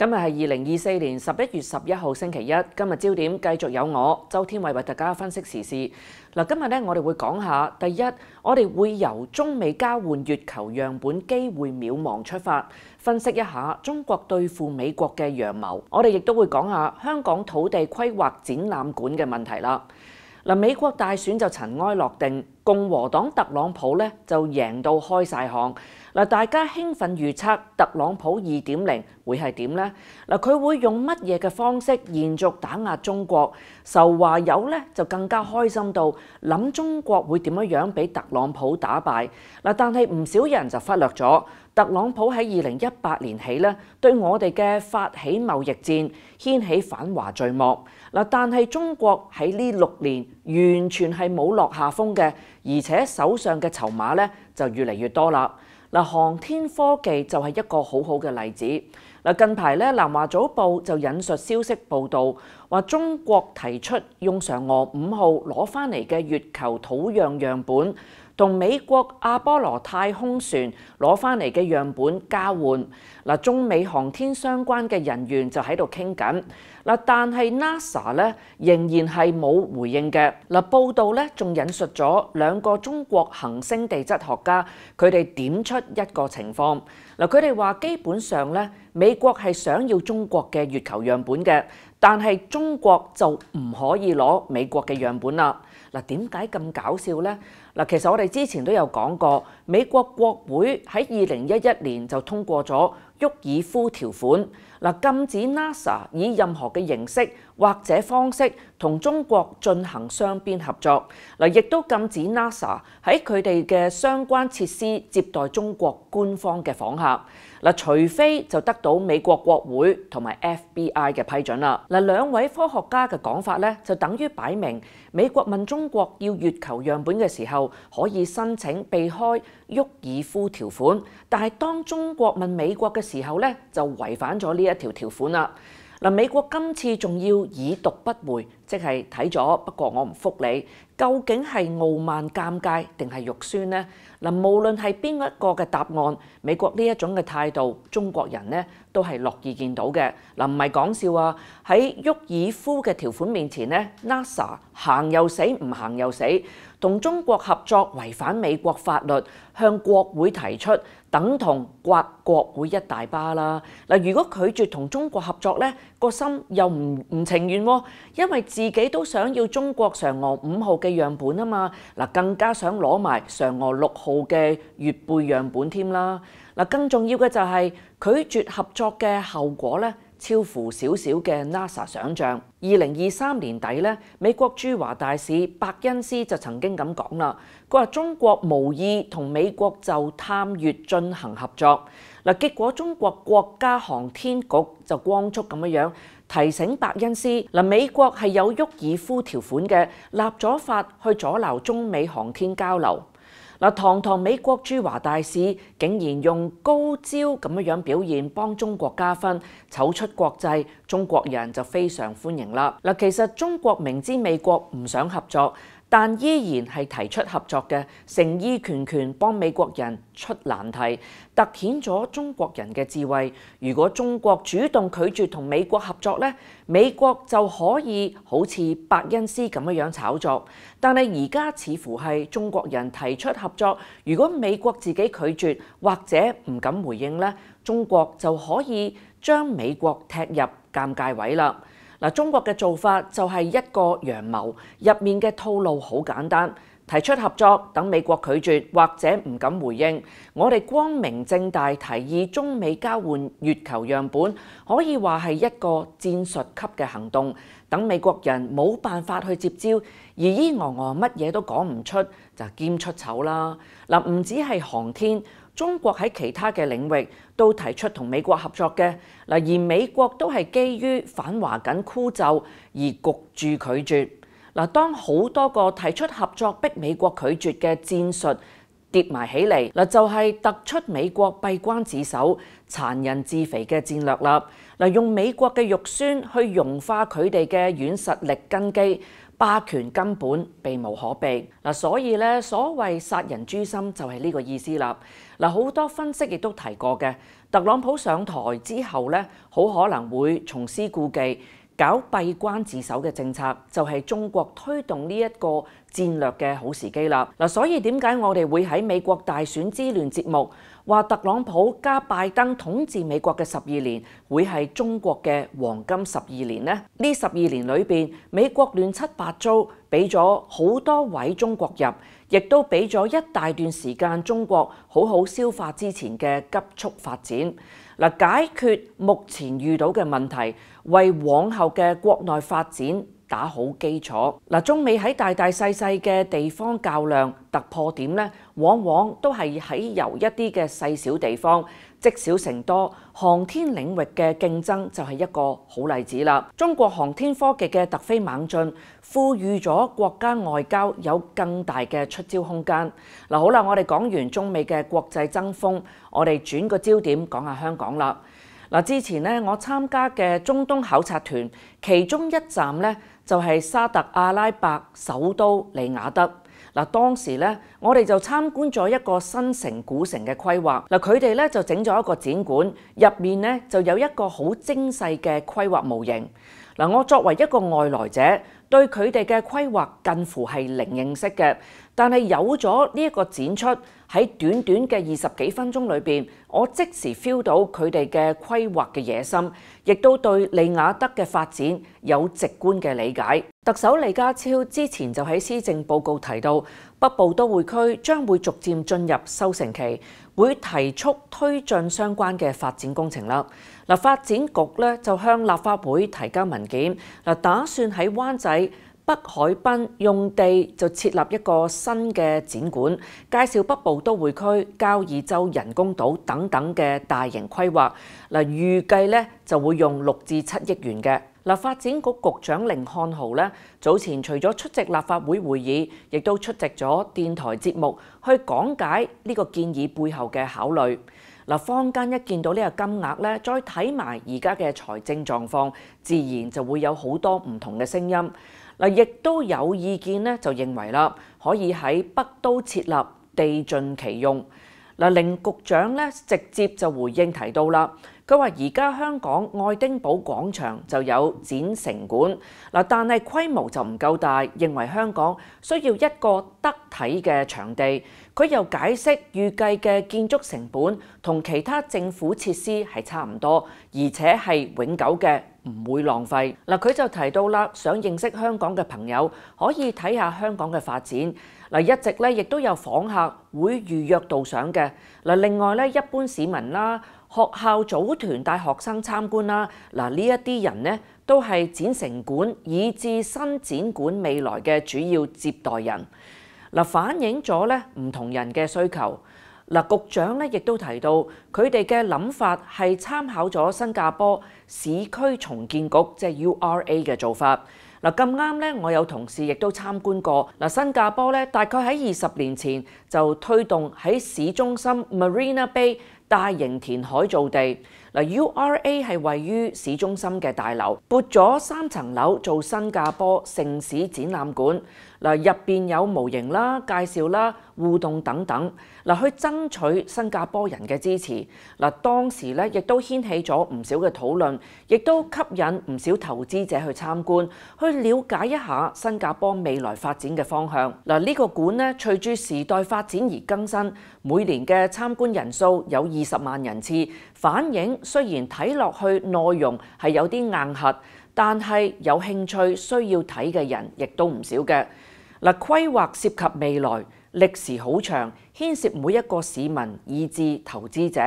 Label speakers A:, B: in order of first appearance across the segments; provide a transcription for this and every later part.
A: 今日系二零二四年十一月十一号星期一。今日焦点继续有我周天伟为大家分析时事。嗱，今日咧我哋会讲下第一，我哋会由中美交换月球样本机会渺茫出发，分析一下中国对付美国嘅阳谋。我哋亦都会讲下香港土地规划展览馆嘅问题啦。嗱，美国大选就尘埃落定，共和党特朗普咧就赢到开晒行。嗱，大家興奮預測特朗普二點零會係點呢？嗱，佢會用乜嘢嘅方式延續打壓中國？受華友咧就更加開心到諗中國會點樣樣俾特朗普打敗嗱，但係唔少人就忽略咗特朗普喺二零一八年起咧對我哋嘅發起貿易戰，掀起反華序幕嗱。但係中國喺呢六年完全係冇落下風嘅，而且手上嘅籌碼咧就越嚟越多啦。嗱，航天科技就係一個好好嘅例子。嗱，近排咧，《南華早報》就引述消息報道，話中國提出用嫦娥五號攞翻嚟嘅月球土壤樣本。同美國阿波羅太空船攞翻嚟嘅樣本交換嗱，中美航天相關嘅人員就喺度傾緊嗱，但係 NASA 咧仍然係冇回應嘅嗱。報道咧仲引述咗兩個中國行星地質學家，佢哋點出一個情況嗱，佢哋話基本上咧美國係想要中國嘅月球樣本嘅，但係中國就唔可以攞美國嘅樣本啦嗱。點解咁搞笑呢？嗱，其實我哋之前都有講過，美國國會喺二零一一年就通過咗沃爾夫條款。嗱，禁止 NASA 以任何嘅形式或者方式同中國進行雙邊合作。嗱，亦都禁止 NASA 喺佢哋嘅相關設施接待中國官方嘅訪客。嗱，除非就得到美國國會同埋 FBI 嘅批准啦。嗱，兩位科學家嘅講法咧，就等於擺明美國問中國要月球樣本嘅時候可以申請避開沃爾夫條款，但係當中國問美國嘅時候咧，就違反咗呢。一条条款啦，嗱，美国今次仲要以毒不回，即系睇咗，不过我唔复你，究竟系傲慢尴尬定系肉酸呢？嗱，无论系边一个嘅答案，美国呢一种嘅态度，中国人呢都系乐意见到嘅，嗱，唔系讲笑啊！喺沃尔夫嘅条款面前呢 n a s a 行又死，唔行又死。同中國合作違反美國法律，向國會提出等同刮國會一大巴啦。嗱，如果拒絕同中國合作咧，個心又唔唔情願，因為自己都想要中國嫦娥五號嘅樣本啊嘛。嗱，更加想攞埋嫦娥六號嘅月背樣本添啦。嗱，更重要嘅就係拒絕合作嘅後果咧。超乎少少嘅 NASA 想象。二零二三年底咧，美国驻华大使白恩斯就曾经咁讲啦。佢话中国无意同美国就探月进行合作。嗱，结果中国国家航天局就光速咁样样提醒白恩斯嗱，美国系有沃尔夫条款嘅立咗法去阻挠中美航天交流。嗱，堂堂美國駐華大使，竟然用高招咁樣樣表現，幫中國加分，醜出國際，中國人就非常歡迎啦。嗱，其實中國明知美國唔想合作。但依然係提出合作嘅，誠意拳拳幫美國人出難題，突顯咗中國人嘅智慧。如果中國主動拒絕同美國合作咧，美國就可以好似伯恩斯咁樣樣炒作。但係而家似乎係中國人提出合作，如果美國自己拒絕或者唔敢回應咧，中國就可以將美國踢入尷尬位啦。嗱，中國嘅做法就係一個陽謀，入面嘅套路好簡單，提出合作等美國拒絕或者唔敢回應，我哋光明正大提議中美交換月球樣本，可以話係一個戰術級嘅行動，等美國人冇辦法去接招，而咿咿噁乜嘢都講唔出，就兼出醜啦。嗱，唔止係航天，中國喺其他嘅領域。都提出同美國合作嘅嗱，而美國都係基於反華緊箍咒而焗住拒絕嗱。當好多個提出合作逼美國拒絕嘅戰術跌埋起嚟嗱，就係突出美國閉關自守、殘人自肥嘅戰略啦。嗱，用美國嘅肉酸去融化佢哋嘅軟實力根基。霸權根本避無可避嗱，所以咧所謂殺人诛心就係呢個意思啦。嗱，好多分析亦都提過嘅，特朗普上台之後咧，好可能會重施故技。搞閉關自守嘅政策就係中國推動呢一個戰略嘅好時機啦！嗱，所以點解我哋會喺美國大選之亂節目話特朗普加拜登統治美國嘅十二年會係中國嘅黃金十二年呢？呢十二年裏面，美國亂七八糟。俾咗好多位中國人，亦都俾咗一大段時間中國好好消化之前嘅急速發展，嗱解決目前遇到嘅問題，為往後嘅國內發展。打好基礎嗱，中美喺大大細細嘅地方較量突破點咧，往往都係喺由一啲嘅細小地方積少成多。航天領域嘅競爭就係一個好例子啦。中國航天科技嘅突飛猛進，賦予咗國家外交有更大嘅出招空間嗱。好啦，我哋講完中美嘅國際爭鋒，我哋轉個焦點講下香港啦。嗱，之前咧我參加嘅中東考察團，其中一站咧就係沙特阿拉伯首都利雅得。嗱，當時咧，我哋就參觀咗一個新城古城嘅規劃。嗱，佢哋咧就整咗一個展館，入面咧就有一個好精細嘅規劃模型。嗱，我作為一個外來者，對佢哋嘅規劃近乎係零認識嘅，但係有咗呢一個展出，喺短短嘅二十幾分鐘裏面，我即時 feel 到佢哋嘅規劃嘅野心，亦都對利雅德嘅發展有直觀嘅理解。特首李家超之前就喺施政報告提到，北部都會區將會逐漸進入收成期，會提速推進相關嘅發展工程啦。嗱，發展局咧就向立法會提交文件，嗱，打算喺灣仔北海濱用地就設立一個新嘅展館，介紹北部都會區、交二洲人工島等等嘅大型規劃。嗱，預計咧就會用六至七億元嘅。立發展局局長凌漢豪咧，早前除咗出席立法會會議，亦都出席咗電台節目，去講解呢個建議背後嘅考慮。嗱，坊間一見到呢個金額咧，再睇埋而家嘅財政狀況，自然就會有好多唔同嘅聲音。嗱，亦都有意見咧，就認為啦，可以喺北都設立地盡其用。嗱，凌局長咧，直接就回應提到啦。佢話：而家香港愛丁堡廣場就有展城館，嗱，但係規模就唔夠大，認為香港需要一個得體嘅場地。佢又解釋預計嘅建築成本同其他政府設施係差唔多，而且係永久嘅，唔會浪費。嗱，佢就提到啦，想認識香港嘅朋友可以睇下香港嘅發展。嗱，一直咧亦都有訪客會預約到上嘅。嗱，另外咧，一般市民啦。學校組團帶學生參觀啦！嗱，呢一啲人呢，都係展城館以至新展館未來嘅主要接待人，嗱反映咗咧唔同人嘅需求。嗱，局長咧亦都提到佢哋嘅諗法係參考咗新加坡市區重建局即系 U R A 嘅做法。嗱咁啱咧，我有同事亦都參觀過。嗱，新加坡咧大概喺二十年前就推動喺市中心 Marina Bay。大型填海造地。嗱，U R A 係位於市中心嘅大樓，撥咗三層樓做新加坡城市展覽館。嗱，入邊有模型啦、介紹啦、互動等等。嗱，去爭取新加坡人嘅支持。嗱，當時咧亦都掀起咗唔少嘅討論，亦都吸引唔少投資者去參觀，去了解一下新加坡未來發展嘅方向。嗱，呢個館咧隨住時代發展而更新，每年嘅參觀人數有二十萬人次。反映雖然睇落去內容係有啲硬核，但係有興趣需要睇嘅人亦都唔少嘅。嗱，規劃涉及未來，歷時好長，牽涉每一個市民以至投資者。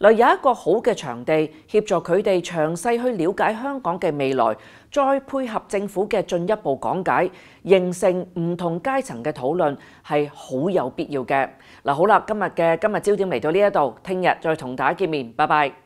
A: 嗱，有一個好嘅場地協助佢哋詳細去了解香港嘅未來。再配合政府嘅進一步講解，形成唔同階層嘅討論係好有必要嘅。嗱，好啦，今日嘅今日焦點嚟到呢一度，聽日再同大家見面，拜拜。